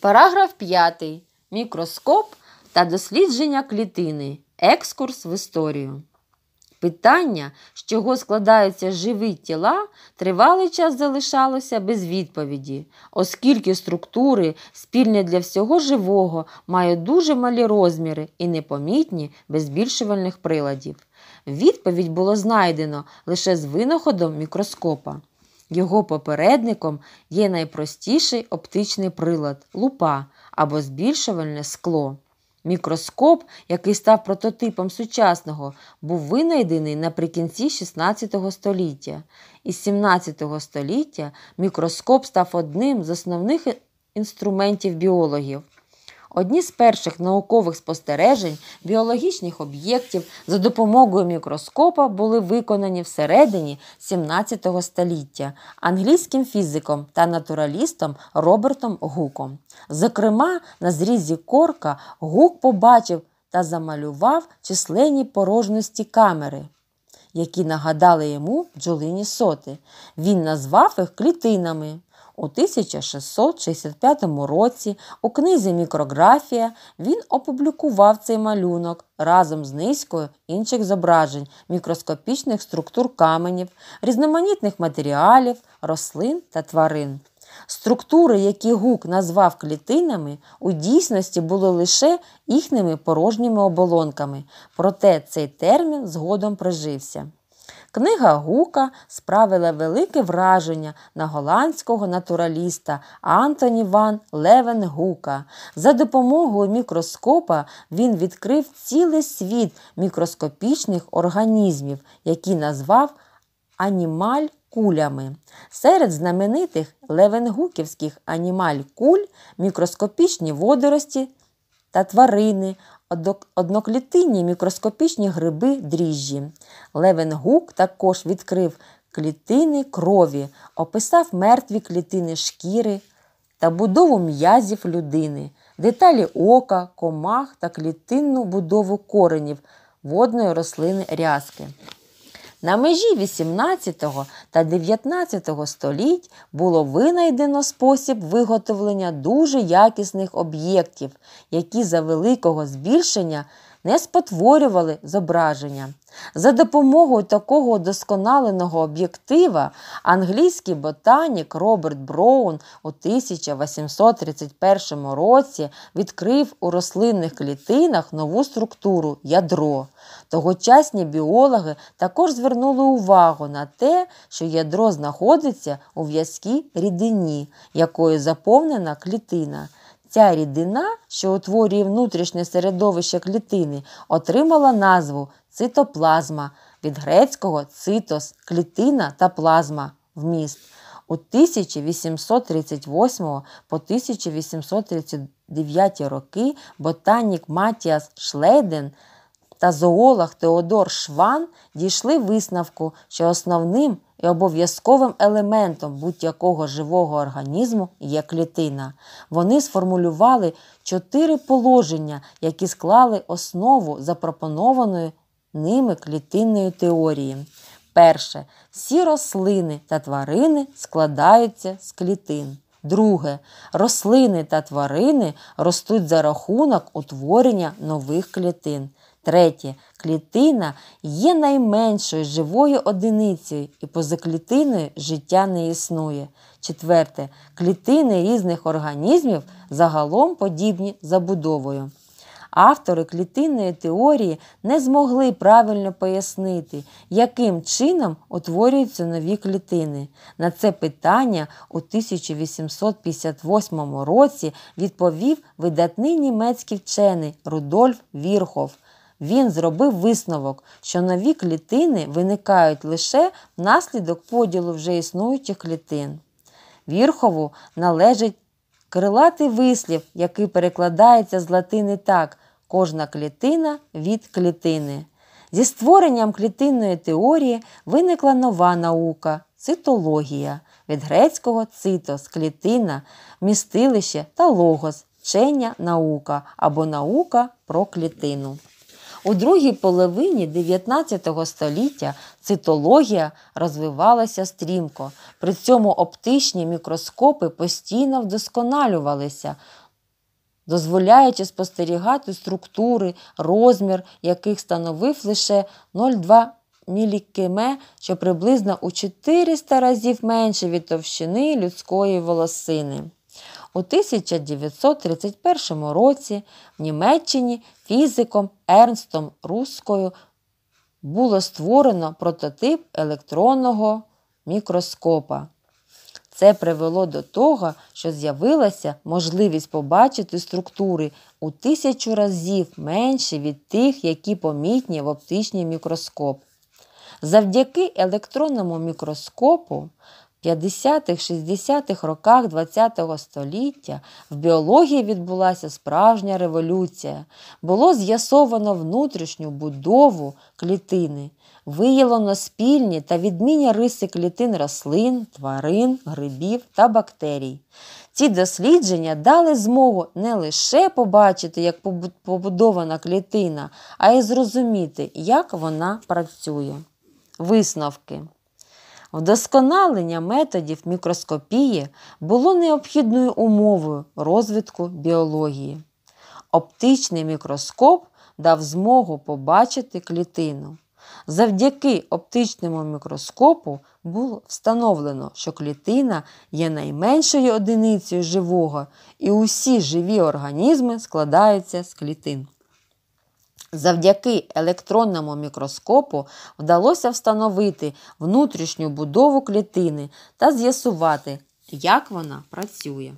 Параграф 5. Мікроскоп та дослідження клітини. Екскурс в історію. Питання, з чого складаються живі тіла, тривалий час залишалося без відповіді, оскільки структури, спільні для всього живого, мають дуже малі розміри і непомітні без збільшувальних приладів. Відповідь було знайдено лише з винаходом мікроскопа. Його попередником є найпростіший оптичний прилад лупа або збільшувальне скло. Мікроскоп, який став прототипом сучасного, був винайдений наприкінці 16 століття. Із 17 століття мікроскоп став одним з основних інструментів біологів. Одні з перших наукових спостережень біологічних об'єктів за допомогою мікроскопа були виконані всередині 17 століття англійським фізиком та натуралістом Робертом Гуком. Зокрема, на зрізі корка Гук побачив та замалював численні порожності камери. Які нагадали йому бджолині соти. Він назвав їх клітинами. У 1665 році у книзі Мікрографія він опублікував цей малюнок разом з низькою інших зображень мікроскопічних структур каменів, різноманітних матеріалів, рослин та тварин. Структури, які Гук назвав клітинами, у дійсності були лише їхніми порожніми оболонками, проте цей термін згодом прижився. Книга Гука справила велике враження на голландського натураліста Антоні Ван Левенгука. За допомогою мікроскопа він відкрив цілий світ мікроскопічних організмів, які назвав анімаль кулями. Серед знаменитих левенгуківських анімаль куль мікроскопічні водорості та тварини, одноклітинні мікроскопічні гриби дріжджі. Левенгук також відкрив клітини крові, описав мертві клітини шкіри та будову м'язів людини, деталі ока, комах та клітинну будову коренів водної рослини рязки. На межі XVIII та XIX століть було винайдено спосіб виготовлення дуже якісних об'єктів, які за великого збільшення не спотворювали зображення. За допомогою такого досконаленого об'єктива англійський ботанік Роберт Броун у 1831 році відкрив у рослинних клітинах нову структуру ядро. Тогочасні біологи також звернули увагу на те, що ядро знаходиться у в'язкій рідині, якою заповнена клітина. Ця рідина, що утворює внутрішнє середовище клітини, отримала назву цитоплазма від грецького цитос, клітина та плазма вміст. У 1838 по 1839 роки ботанік Матіас Шлейден та зоолог Теодор Шван дійшли висновку, що основним і обов'язковим елементом будь-якого живого організму є клітина. Вони сформулювали чотири положення, які склали основу запропонованої ними клітинної теорії. Перше всі рослини та тварини складаються з клітин. Друге. Рослини та тварини ростуть за рахунок утворення нових клітин. Третє. Клітина є найменшою живою одиницею і поза клітиною життя не існує. Четверте. Клітини різних організмів загалом подібні забудовою автори клітинної теорії не змогли правильно пояснити, яким чином утворюються нові клітини. На це питання у 1858 році відповів видатний німецький вчений Рудольф Вірхов. Він зробив висновок, що нові клітини виникають лише внаслідок поділу вже існуючих клітин. Вірхову належить Крилатий вислів, який перекладається з латини так, кожна клітина від клітини. Зі створенням клітинної теорії виникла нова наука цитологія від грецького цитос, клітина, містилище та логос, вчення наука або наука про клітину. У другій половині 19 століття цитологія розвивалася стрімко, при цьому оптичні мікроскопи постійно вдосконалювалися, дозволяючи спостерігати структури, розмір яких становив лише 0,2 мілікеме, що приблизно у 400 разів менше від товщини людської волосини. У 1931 році в Німеччині фізиком Ернстом Рускою було створено прототип електронного мікроскопа. Це привело до того, що з'явилася можливість побачити структури у тисячу разів менші від тих, які помітні в оптичний мікроскоп. Завдяки електронному мікроскопу 50-60-х роках ХХ століття в біології відбулася справжня революція. Було з'ясовано внутрішню будову клітини, виявлено спільні та відмінні риси клітин рослин, тварин, грибів та бактерій. Ці дослідження дали змогу не лише побачити, як побудована клітина, а й зрозуміти, як вона працює. Висновки Вдосконалення методів мікроскопії було необхідною умовою розвитку біології. Оптичний мікроскоп дав змогу побачити клітину. Завдяки оптичному мікроскопу було встановлено, що клітина є найменшою одиницею живого, і усі живі організми складаються з клітин. Завдяки електронному мікроскопу вдалося встановити внутрішню будову клітини та з'ясувати, як вона працює.